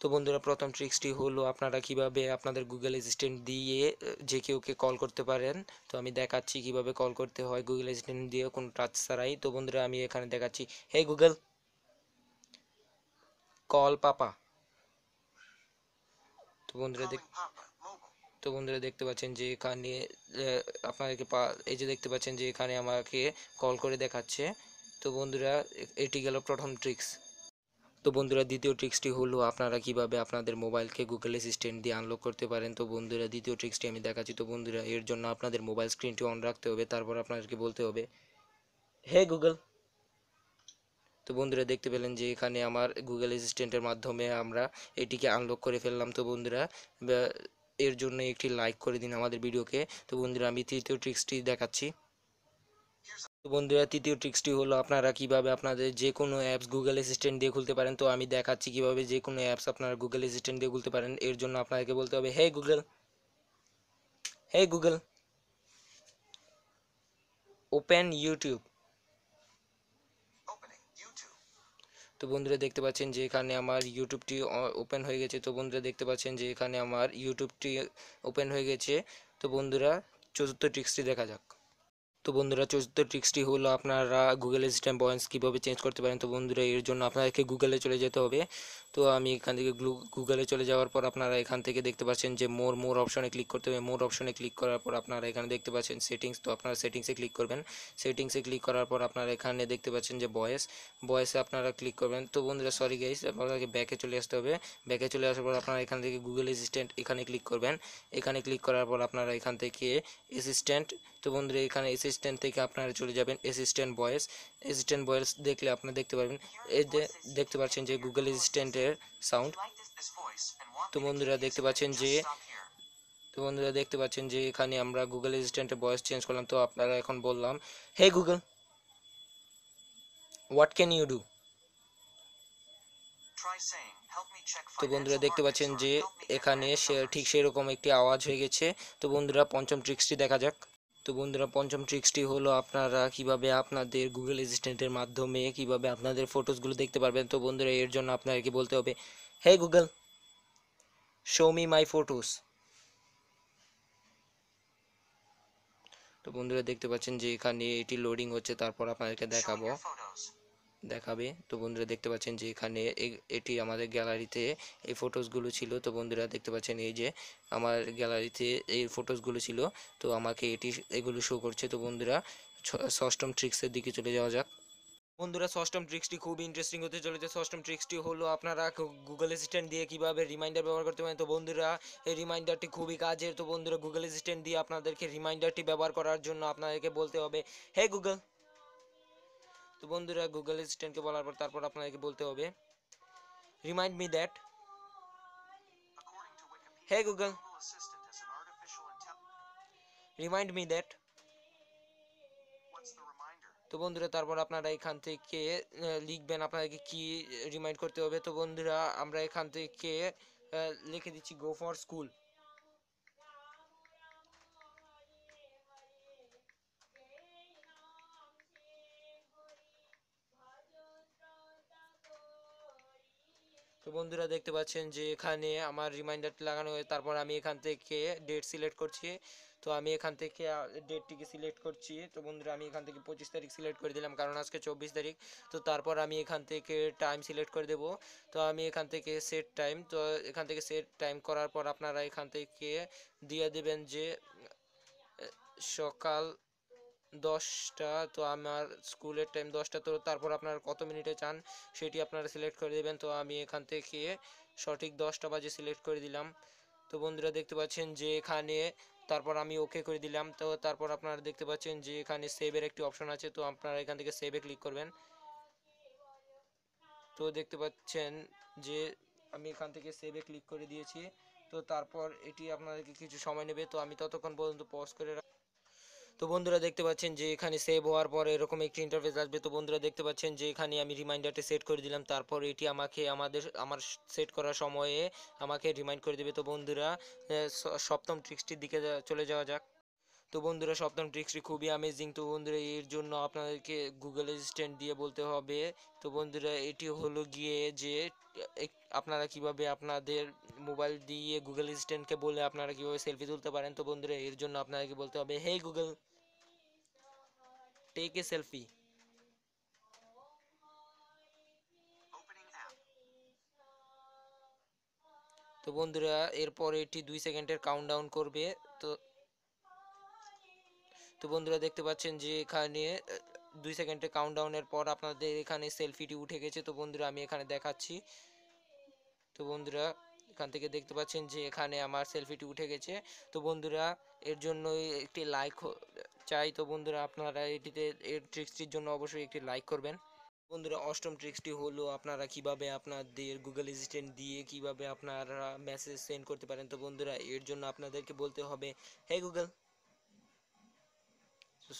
তো বন্ধুরা প্রথম ট্রিক্সটি হলো আপনারা কিভাবে আপনাদের গুগল অ্যাসিস্ট্যান্ট দিয়ে যে কেউকে কল করতে পারেন তো আমি দেখাচ্ছি কিভাবে কল করতে হয় গুগল অ্যাসিস্ট্যান্ট দিয়ে কোনো টাচ ছাড়াই তো বন্ধুরা আমি এখানে দেখাচ্ছি হে গুগল কল পাপা তো বন্ধুরা দেখ তো বন্ধুরা দেখতে পাচ্ছেন যে এখানে আপনাদেরকে এই যে দেখতে পাচ্ছেন যে এখানে আমাকে কল করে দেখাচ্ছে তো বন্ধুরা এটি গেল প্রথম ট্রিক্স তো বন্ধুরা দ্বিতীয় ট্রিক্সটি হলো আপনারা কিভাবে আপনাদের মোবাইলকে গুগল অ্যাসিস্ট্যান্ট দিয়ে আনলক করতে পারেন তো বন্ধুরা দ্বিতীয় ট্রিক্সটি আমি দেখাচ্ছি তো বন্ধুরা এর জন্য আপনাদের মোবাইল স্ক্রিনটি অন রাখতে হবে তারপর আপনাদেরকে বলতে হবে হে গুগল তো বন্ধুরা দেখতে পেলেন যে এখানে আমার গুগল অ্যাসিস্ট্যান্টের মাধ্যমে আমরা এটিকে আনলক করে ফেললাম তো বন্ধুরা এর জন্য একটি লাইক করে দিন আমাদের ভিডিওকে তো বন্ধুরা আমি তৃতীয় ট্রিক্সটি দেখাচ্ছি তো বন্ধুরা তৃতীয় ট্রিক্সটি হলো আপনারা কিভাবে আপনাদের যে কোনো অ্যাপস গুগল অ্যাসিস্ট্যান্ট দিয়ে খুলতে পারেন তো আমি দেখাচ্ছি কিভাবে যে কোনো অ্যাপস আপনারা গুগল অ্যাসিস্ট্যান্ট দিয়ে খুলতে পারেন এর জন্য আপনাকে বলতে হবে hey Google hey Google open YouTube তো বন্ধুরা দেখতে পাচ্ছেন যে এখানে আমার ইউটিউবটি ওপেন হয়ে গেছে তো বন্ধুরা দেখতে পাচ্ছেন যে এখানে আমার ইউটিউবটি ওপেন হয়ে গেছে তো বন্ধুরা চতুর্থ ট্রিক্সটি দেখা যাক তো বন্ধুরা চতুর্থ ট্রিক্সটি হলো আপনারা গুগল অ্যাসিস্ট্যান্ট বয়েন্স কীভাবে চেঞ্জ করতে পারেন তো বন্ধুরা এর জন্য আপনাদেরকে গুগলে চলে যেতে হবে তো আমি এখান থেকে গুগলে চলে যাওয়ার পর আপনারা এখান থেকে দেখতে পাচ্ছেন যে মোর মোর অপশনে ক্লিক করতে হবে মোর অপশনে ক্লিক করার পর আপনারা এখানে দেখতে পাচ্ছেন সেটিংস তো আপনারা সেটিংসে ক্লিক করবেন সেটিংসে ক্লিক করার পর আপনারা এখানে দেখতে পাচ্ছেন যে বয়েস বয়েসে আপনারা ক্লিক করবেন তো বন্ধুরা সরি গাইস আপনাদেরকে ব্যাকে চলে আসতে হবে ব্যাকে চলে আসার পর আপনারা এখান থেকে গুগল অ্যাসিস্ট্যান্ট এখানে ক্লিক করবেন এখানে ক্লিক করার পর আপনারা এখান থেকে অ্যাসিস্ট্যান্ট তো বন্ধুরা এখানে অ্যাসিস্ট্যান্ট থেকে আপনারা চলে যাবেন অ্যাসিস্ট্যান্ট বয়েস অ্যাসিস্ট্যান্ট বয়েস দেখলে আপনারা দেখতে পারবেন এই যে দেখতে পাচ্ছেন যে গুগল অ্যাসিস্ট্যান্টের সাউন্ড তো বন্ধুরা দেখতে পাচ্ছেন যে তো বন্ধুরা দেখতে পাচ্ছেন যে এখানে আমরা গুগল অ্যাসিস্ট্যান্টের বয়েস চেঞ্জ করলাম তো আপনারা এখন বললাম hey Google what can you do তো বন্ধুরা দেখতে পাচ্ছেন যে এখানে সে ঠিক সেরকম একটি আওয়াজ হয়ে গেছে তো বন্ধুরা পঞ্চম ট্রিক্সটি দেখা যাক তো বন্ধুরা পঞ্চম ট্রিক্সটি হলো আপনারা কিভাবে আপনাদের গুগল অ্যাসিস্ট্যান্টের মাধ্যমে কিভাবে আপনাদের ফটোসগুলো দেখতে পারবেন তো বন্ধুরা এর জন্য আপনাদেরকে বলতে হবে hey Google show me my photos তো বন্ধুরা দেখতে পাচ্ছেন যে এখানে এটি লোডিং হচ্ছে তারপর আপনাদেরকে দেখাবো দেখাবে তো বন্ধুরা দেখতে পাচ্ছেন যে এখানে এটি আমাদের গ্যালারিতে এই ফটোসগুলো ছিল তো বন্ধুরা দেখতে পাচ্ছেন এই যে আমার গ্যালারিতে এই ফটোসগুলো ছিল তো আমাকে এটি এগুলো শো করছে তো বন্ধুরা ষষ্ঠম ট্রিক্সের দিকে চলে যাওয়া যাক বন্ধুরা ষষ্ঠম ট্রিক্সটি খুব ইন্টারেস্টিং হতে চলেছে ষষ্ঠম ট্রিক্সটি হলো আপনারা গুগল অ্যাসিস্ট্যান্ট দিয়ে কীভাবে রিমাইন্ডার ব্যবহার করতে পারেন তো বন্ধুরা এই রিমাইন্ডারটি খুবই কাজের তো বন্ধুরা গুগল অ্যাসিস্ট্যান্ট দিয়ে আপনাদেরকে রিমাইন্ডারটি ব্যবহার করার জন্য আপনাদেরকে বলতে হবে হে গুগল তো বন্ধুরা গুগল অ্যাসিস্ট্যান্টকে বলার পর তারপর আপনাদেরকে বলতে হবে remind me that hey Google remind me that তো বন্ধুরা তারপর আপনারা এখান থেকে লিখবেন আপনাদেরকে কি রিমাইন্ড করতে হবে তো বন্ধুরা আমরা এখান থেকে লিখে দিচ্ছি গো ফর স্কুল তো বন্ধুরা দেখতে পাচ্ছেন যে এখানে আমার রিমাইন্ডারটি লাগানো হয়ে তারপর আমি এখান থেকে ডেট সিলেক্ট করছি তো আমি এখান থেকে ডেটটিকে সিলেক্ট করছি তো বন্ধুরা আমি এখান থেকে পঁচিশ তারিখ সিলেক্ট করে দিলাম কারণ আজকে চব্বিশ তারিখ তো তারপর আমি এখান থেকে টাইম সিলেক্ট করে দেব তো আমি এখান থেকে সেট টাইম তো এখান থেকে সেট টাইম করার পর আপনারা এখান থেকে দিয়ে দেবেন যে সকাল দশটা তো আমার স্কুলের টাইম দশটা তো তারপর আপনার কত মিনিটে চান সেটি আপনারা সিলেক্ট করে দেবেন তো আমি এখান থেকে সঠিক দশটা বাজে সিলেক্ট করে দিলাম তো বন্ধুরা দেখতে পাচ্ছেন যে এখানে তারপর আমি ওকে করে দিলাম তো তারপর আপনারা দেখতে পাচ্ছেন যে এখানে সেভের একটি অপশন আছে তো আপনারা এখান থেকে সেভে ক্লিক করবেন তো দেখতে পাচ্ছেন যে আমি এখান থেকে সেভে ক্লিক করে দিয়েছি তো তারপর এটি আপনাদেরকে কিছু সময় নেবে তো আমি ততক্ষণ পর্যন্ত পজ করে তো বন্ধুরা দেখতে পাচ্ছেন যে এখানে সেভ হওয়ার পর এরকম একটি ইন্টারফেস আসবে তো বন্ধুরা দেখতে পাচ্ছেন যে এখানে আমি রিমাইন্ডারটি সেট করে দিলাম তারপর এটি আমাকে আমাদের আমার সেট করার সময়ে আমাকে রিমাইন্ড করে দেবে তো বন্ধুরা সপ্তম ট্রিক্সটির দিকে চলে যাওয়া যাক তো বন্ধুরা সপ্তম ট্রিক্সটি খুবই অ্যামেজিং তো বন্ধুরা এর জন্য আপনাদেরকে গুগল অ্যাসিস্ট্যান্ট দিয়ে বলতে হবে তো বন্ধুরা এটি হলো গিয়ে যে আপনারা কিভাবে আপনাদের মোবাইল দিয়ে গুগল অ্যাসিস্ট্যান্টকে বলে আপনারা কিভাবে সেলফি তুলতে পারেন তো বন্ধুরা এর জন্য আপনাদেরকে বলতে হবে hey Google take a selfie তো বন্ধুরা এরপর এটি দুই সেকেন্ডের কাউন্টডাউন করবে তো তো বন্ধুরা দেখতে পাচ্ছেন যে এখানে দুই সেকেন্ডের কাউন্টডাউনের পর আপনাদের এখানে সেলফিটি উঠে গেছে তো বন্ধুরা আমি এখানে দেখাচ্ছি তো বন্ধুরা এখান থেকে দেখতে পাচ্ছেন যে এখানে আমার সেলফিটি উঠে গেছে তো বন্ধুরা এর জন্য একটি লাইক চাই তো বন্ধুরা আপনারা এটিতে এর ট্রিক্সটির জন্য অবশ্যই একটি লাইক করবেন বন্ধুরা অষ্টম ট্রিক্সটি হলো আপনারা কিভাবে আপনাদের গুগল অ্যাসিস্ট্যান্ট দিয়ে কিভাবে আপনারা মেসেজ সেন্ড করতে পারেন তো বন্ধুরা এর জন্য আপনাদেরকে বলতে হবে হে গুগল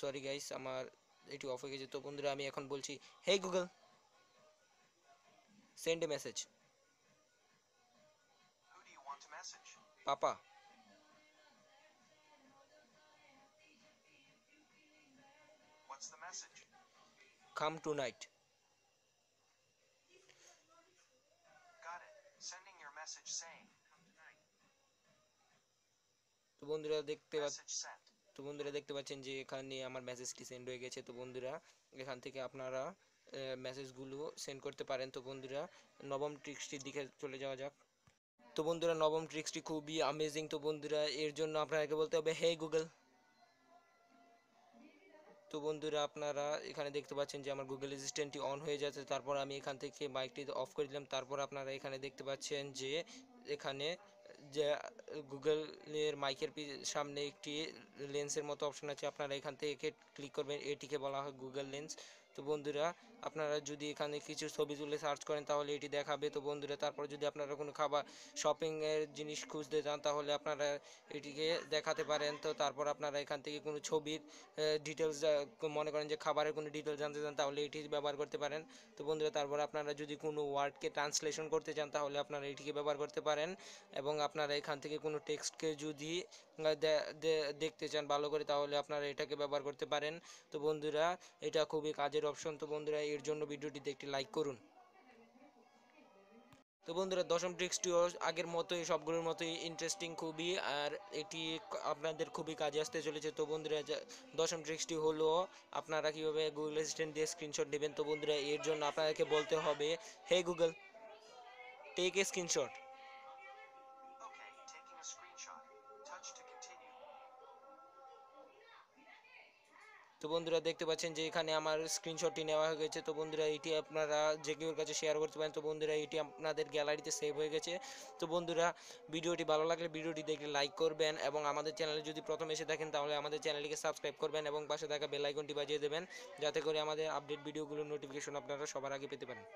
সরি গাইস আমার এটি অফ হয়ে গেছে তো বন্ধুরা আমি এখন বলছি hey Google send a message papa come tonight. Got it. Sending your message saying তো বন্ধুরা দেখতে পাচ্ছেন তো বন্ধুরা দেখতে পাচ্ছেন যে এখানে আমার মেসেজটি সেন্ড হয়ে গেছে তো বন্ধুরা এখান থেকে আপনারা মেসেজগুলো সেন্ড করতে পারেন তো বন্ধুরা নবম ট্রিক্সটির দিকে চলে যাওয়া যাক তো বন্ধুরা নবম ট্রিক্সটি খুবই আমেজিং তো বন্ধুরা এর জন্য আপনাকে বলতে হবে হে গুগল তো বন্ধুরা আপনারা এখানে দেখতে পাচ্ছেন যে আমার গুগল অ্যাসিস্ট্যান্টটি অন হয়ে যাচ্ছে তারপর আমি এখান থেকে মাইকটি অফ করে দিলাম তারপর আপনারা এখানে দেখতে পাচ্ছেন যে এখানে যে গুগলের মাইকের সামনে একটি লেন্সের মতো অপশন আছে আপনারা এখান থেকে ক্লিক করবেন এটিকে বলা হয় গুগল লেন্স তো বন্ধুরা আপনারা যদি এখানে কিছু ছবি তুলে সার্চ করেন তাহলে এটি দেখাবে তো বন্ধুরা তারপর যদি আপনারা কোনো খাবার শপিংয়ের জিনিস খুঁজতে চান তাহলে আপনারা এটিকে দেখাতে পারেন তো তারপর আপনারা এখান থেকে কোনো ছবির ডিটেলস মনে করেন যে খাবারের কোনো ডিটেলস জানতে চান তাহলে এটি ব্যবহার করতে পারেন তো বন্ধুরা তারপর আপনারা যদি কোনো ওয়ার্ডকে ট্রান্সলেশন করতে চান তাহলে আপনারা এটিকে ব্যবহার করতে পারেন এবং আপনারা এখান থেকে কোনো টেক্সটকে যদি দেখতে চান ভালো করে তাহলে আপনারা এটাকে ব্যবহার করতে পারেন তো বন্ধুরা এটা খুবই কাজের অপশন তো বন্ধুরা এর জন্য ভিডিওটিতে একটি লাইক করুন তো বন্ধুরা দশম ট্রিক্সটিও আগের মতোই সবগুলোর মতোই ইন্টারেস্টিং খুবই আর এটি আপনাদের খুবই কাজে আসতে চলেছে তো বন্ধুরা দশম ট্রিক্সটি হলো আপনারা কীভাবে গুগল অ্যাসিস্ট্যান্ট দিয়ে স্ক্রিনশট নেবেন তো বন্ধুরা এর জন্য আপনাদেরকে বলতে হবে hey Google take a screenshot তো বন্ধুরা দেখতে পাচ্ছেন যে এখানে আমার স্ক্রিনশটটি নেওয়া হয়ে গেছে তো বন্ধুরা এটি আপনারা যে কেউর কাছে শেয়ার করতে পারেন তো বন্ধুরা এটি আপনাদের গ্যালারিতে সেভ হয়ে গেছে তো বন্ধুরা ভিডিওটি ভালো লাগলে ভিডিওটি দেখলে লাইক করবেন এবং আমাদের চ্যানেলে যদি প্রথম এসে থাকেন তাহলে আমাদের চ্যানেলটিকে সাবস্ক্রাইব করবেন এবং পাশে থাকা বেলাইকনটি বাজিয়ে দেবেন যাতে করে আমাদের আপডেট ভিডিওগুলোর নোটিফিকেশন আপনারা সবার আগে পেতে পারেন